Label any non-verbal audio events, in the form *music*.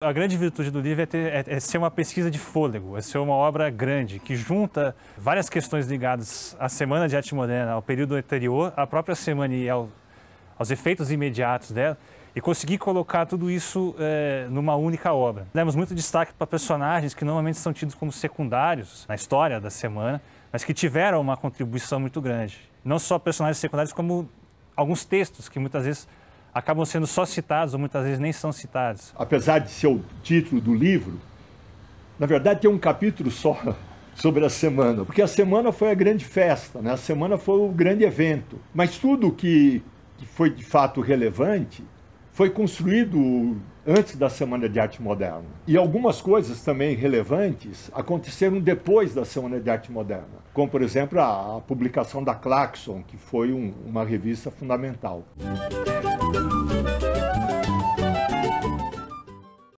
A grande virtude do livro é, ter, é, é, ser uma pesquisa de fôlego, é ser uma obra grande, que junta várias questões ligadas à Semana de Arte Moderna, ao período anterior, à própria semana e ao, aos efeitos imediatos dela, e conseguir colocar tudo isso é, numa única obra. Demos muito destaque para personagens que normalmente são tidos como secundários na história da semana, mas que tiveram uma contribuição muito grande. Não só personagens secundários, como alguns textos que muitas vezes acabam sendo só citados ou muitas vezes nem são citados. Apesar de ser o título do livro, na verdade tem um capítulo só *laughs* sobre a semana, porque a semana foi a grande festa, né? a semana foi o grande evento. Mas tudo que, que foi de fato relevante foi construído antes da Semana de Arte Moderna. E algumas coisas também relevantes aconteceram depois da Semana de Arte Moderna, como, por exemplo, a, publicação da Claxon, que foi um, uma revista fundamental. Música